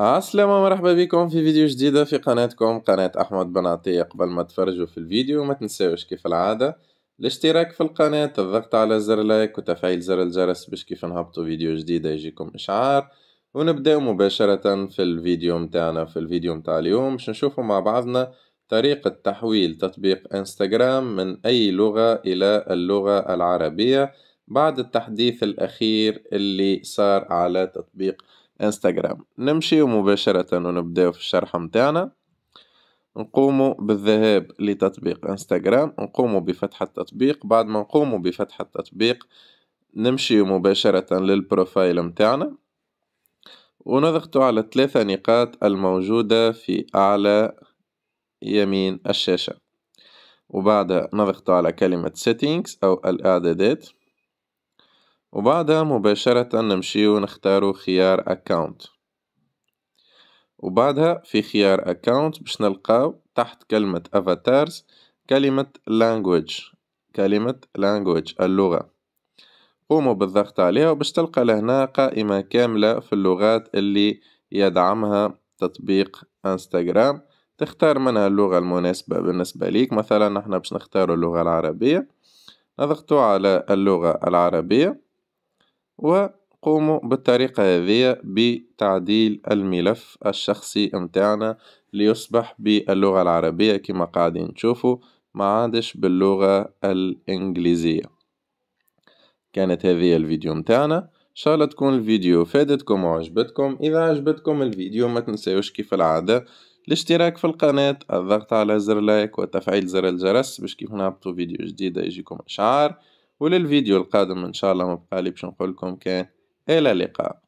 السلام مرحبا بكم في فيديو جديدة في قناتكم قناة أحمد بن عطية قبل ما تفرجوا في الفيديو ما تنساوش كيف العادة الاشتراك في القناة الضغط على زر لايك وتفعيل زر الجرس باش كيف نهبطوا فيديو جديدة يجيكم إشعار ونبدأ مباشرة في الفيديو متاعنا في الفيديو متاع اليوم باش نشوفوا مع بعضنا طريقة تحويل تطبيق انستغرام من أي لغة إلى اللغة العربية بعد التحديث الأخير اللي صار على تطبيق إنستغرام نمشي مباشرة ونبداو في الشرح متاعنا نقوم بالذهاب لتطبيق إنستغرام نقوم بفتح التطبيق بعد ما نقوم بفتح التطبيق نمشي مباشرة للبروفايل متاعنا ونضغط على الثلاثة نقاط الموجودة في أعلى يمين الشاشة وبعدها نضغط على كلمة settings أو الإعدادات وبعدها مباشرة نمشي ونختار خيار أكاونت وبعدها في خيار أكاونت باش نلقاو تحت كلمة أفاتارز كلمة language كلمة language اللغة قوموا بالضغط عليها وباش تلقى لهنا قائمة كاملة في اللغات اللي يدعمها تطبيق انستغرام تختار منها اللغة المناسبة بالنسبة ليك مثلا نحن باش نختار اللغة العربية نضغط على اللغة العربية وقوموا بالطريقة هذه بتعديل الملف الشخصي متاعنا ليصبح باللغة العربية كما قاعدين تشوفوا ما عادش باللغة الإنجليزية، كانت هذه الفيديو متاعنا إن شاء الله تكون الفيديو فادتكم وعجبتكم إذا عجبتكم الفيديو ما تنسيوش كيف العادة الاشتراك في القناة الضغط على زر لايك وتفعيل زر الجرس باش كيف نعبطو فيديو جديد يجيكم إشعار. وللفيديو القادم إن شاء الله مبقالي باش نقولكم كان إلى اللقاء